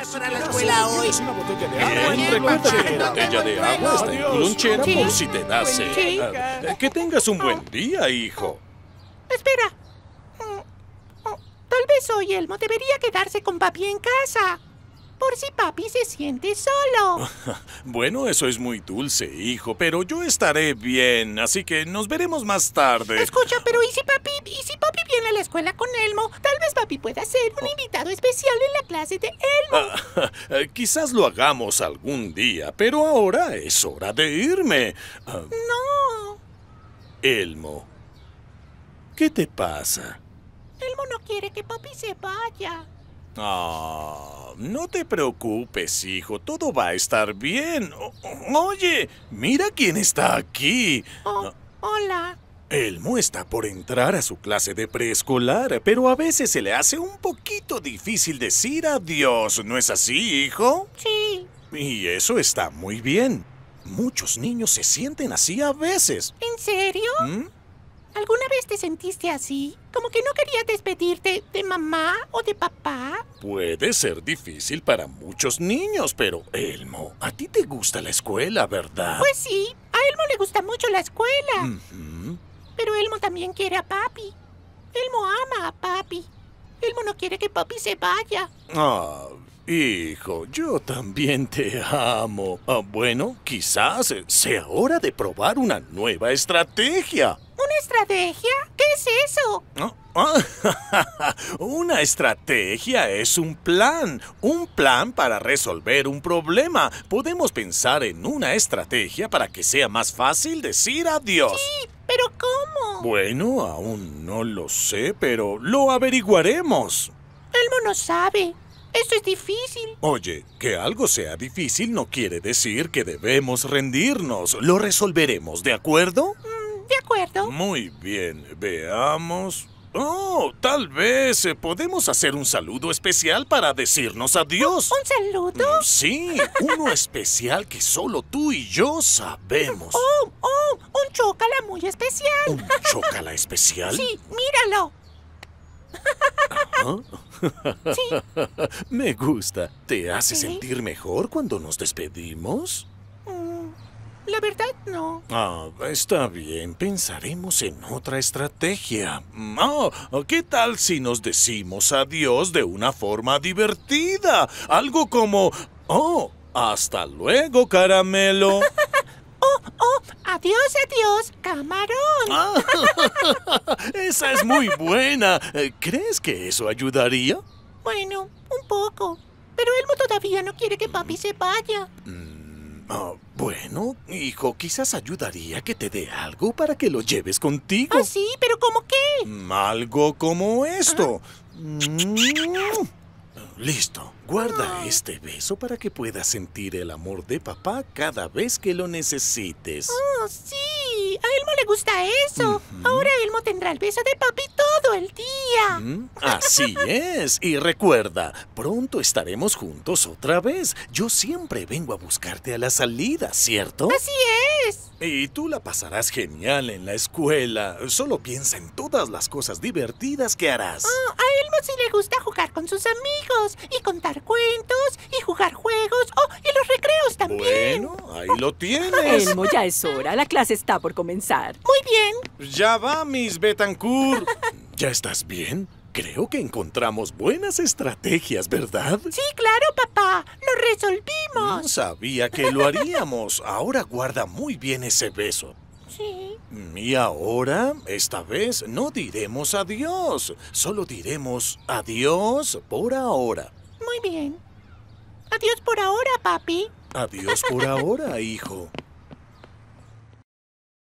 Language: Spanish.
apenas a la escuela hoy. Eh, una botella recuerda la botella de agua está en Clunchet por si te nace. Eh, que tengas un buen oh. día, hijo. Espera. Oh, oh, tal vez hoy Elmo debería quedarse con papi en casa por si papi se siente solo. bueno, eso es muy dulce, hijo, pero yo estaré bien, así que nos veremos más tarde. Escucha, pero ¿y si papi, y si papi viene a la escuela con Elmo? Tal vez papi pueda ser un oh. invitado especial en la clase de Elmo. Ah, eh, quizás lo hagamos algún día, pero ahora es hora de irme. Ah. no. Elmo, ¿qué te pasa? Elmo no quiere que papi se vaya. Ah, no te preocupes, hijo. Todo va a estar bien. oye, mira quién está aquí. Oh, ah. hola. Elmo está por entrar a su clase de preescolar, pero a veces se le hace un poquito difícil decir adiós, ¿no es así, hijo? Sí. Y eso está muy bien. Muchos niños se sienten así a veces. ¿En serio? ¿Mm? ¿Alguna vez te sentiste así? ¿Como que no querías despedirte de mamá o de papá? Puede ser difícil para muchos niños, pero Elmo, a ti te gusta la escuela, ¿verdad? Pues sí, a Elmo le gusta mucho la escuela. Pero Elmo también quiere a papi. Elmo ama a papi. Elmo no quiere que papi se vaya. Ah, hijo, yo también te amo. Ah, bueno, quizás eh, sea hora de probar una nueva estrategia estrategia? ¿Qué es eso? una estrategia es un plan, un plan para resolver un problema. Podemos pensar en una estrategia para que sea más fácil decir adiós. Sí, pero ¿cómo? Bueno, aún no lo sé, pero lo averiguaremos. el no sabe. Esto es difícil. Oye, que algo sea difícil no quiere decir que debemos rendirnos. Lo resolveremos, ¿de acuerdo? Mm, de acuerdo. Muy bien, veamos. Oh, tal vez eh, podemos hacer un saludo especial para decirnos adiós. ¿Un, saludo? Mm, sí, uno especial que solo tú y yo sabemos. Oh, oh, un chocala muy especial. ¿Un chocala especial? Sí, míralo. ¿Sí? Me gusta. ¿Te hace sentir mejor cuando nos despedimos? la verdad, no. Ah, está bien. Pensaremos en otra estrategia. No. Mm, oh, ¿qué tal si nos decimos adiós de una forma divertida? Algo como... Oh, hasta luego, caramelo. Oh, oh, adiós, adiós, camarón. Ah, esa es muy buena. Eh, ¿Crees que eso ayudaría? Bueno, un poco. Pero Elmo todavía no quiere que papi se vaya. Mm, Ah, bueno, hijo, quizás ayudaría que te dé algo para que lo lleves contigo. Ah, sí, pero ¿cómo qué? Mm, algo como esto. Ah. Mm. Listo. Guarda ah. este beso para que puedas sentir el amor de papá cada vez que lo necesites. Oh, sí. A Elmo le gusta eso. Ahora Elmo tendrá el beso de papi el día. Mm, así es. Y recuerda, pronto estaremos juntos otra vez. Yo siempre vengo a buscarte a la salida, ¿cierto? Así es. Y tú la pasarás genial en la escuela. Solo piensa en todas las cosas divertidas que harás. Ah, a Elmo sí le gusta jugar con sus amigos y contar cuentos y jugar juegos. Oh, y los recreos también. Bueno, ahí lo tienes. Elmo, ya es hora. La clase está por comenzar. Muy bien. Ya va, Miss Betancourt. ¿Ya estás bien? Creo que encontramos buenas estrategias, ¿verdad? Sí, claro, papá. Lo resolvimos. sabía que lo haríamos. Ahora guarda muy bien ese beso. Sí. Y ahora, esta vez, no diremos adiós. Solo diremos adiós por ahora. Muy bien. Adiós por ahora, papi. Adiós por ahora, hijo.